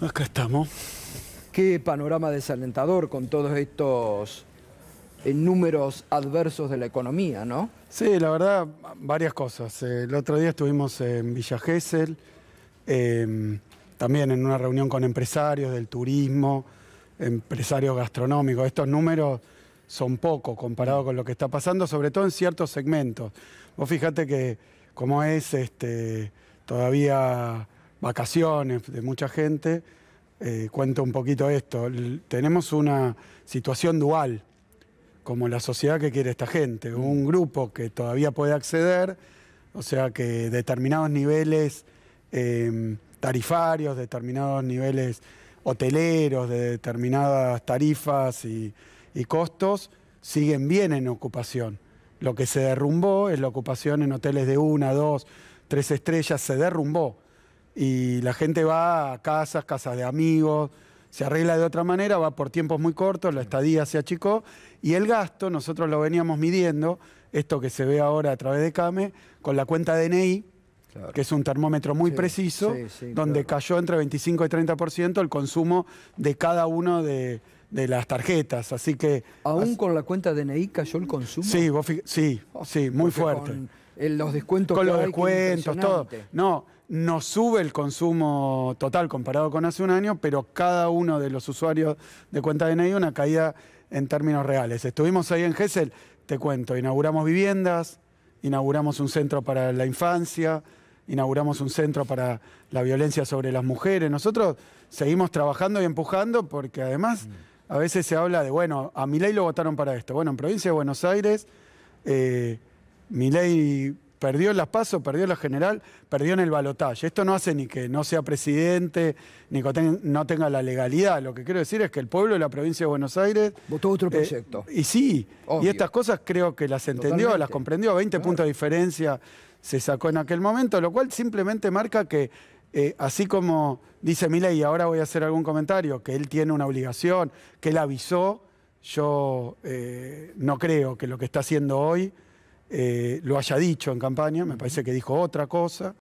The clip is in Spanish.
Acá estamos. Qué panorama desalentador con todos estos eh, números adversos de la economía, ¿no? Sí, la verdad, varias cosas. Eh, el otro día estuvimos en Villa Gesell, em, también en una reunión con empresarios del turismo, empresarios gastronómicos. Estos números son pocos comparados con lo que está pasando, sobre todo en ciertos segmentos. Vos fíjate que como es este, todavía vacaciones de mucha gente, eh, cuento un poquito esto. tenemos una situación dual, como la sociedad que quiere esta gente, mm. un grupo que todavía puede acceder, o sea que determinados niveles em, tarifarios, determinados niveles hoteleros, de determinadas tarifas y, y costos, siguen bien en ocupación. Lo que se derrumbó es la ocupación en hoteles de una, dos, tres estrellas, se derrumbó y la gente va a casas, casas de amigos, se arregla de otra manera, va por tiempos muy cortos, la estadía se achicó y el gasto, nosotros lo veníamos midiendo, esto que se ve ahora a través de CAME, con la cuenta DNI, que es un termómetro muy preciso, donde cayó entre 25 y 30% el consumo de cada uno de, las tarjetas. Así que. ¿Aún con la cuenta DNI cayó el consumo? Sí, sí, oh, sí, muy fuerte. Con eh, los descuentos. Con los descuentos, todo. No, no sube el consumo total comparado con hace un año, pero cada uno de los usuarios de cuenta de DNI una caída en términos reales. Estuvimos ahí en Gesell, te cuento, inauguramos viviendas, inauguramos un centro para la infancia, inauguramos un centro para la violencia sobre las mujeres. Nosotros seguimos trabajando y empujando porque además a veces se habla de, bueno, a ley lo votaron para esto. Bueno, en provincia de Buenos Aires, eh, Milei perdió en las PASO, perdió la general, perdió en el balotaje. Esto no hace ni que no sea presidente, ni que no tenga la legalidad. Lo que quiero decir es que el pueblo de la provincia de Buenos Aires... Votó otro eh, proyecto. y sí, y estas cosas creo que las entendió, las comprendió. 20 puntos de diferencia se sacó en aquel momento, lo cual simplemente marca que eh, así como dice Milei, ahora voy a hacer algún comentario, que él tiene una obligación, que él avisó, yo eh, no creo que lo que está haciendo hoy eh, lo haya dicho en campaña, me parece que dijo otra cosa.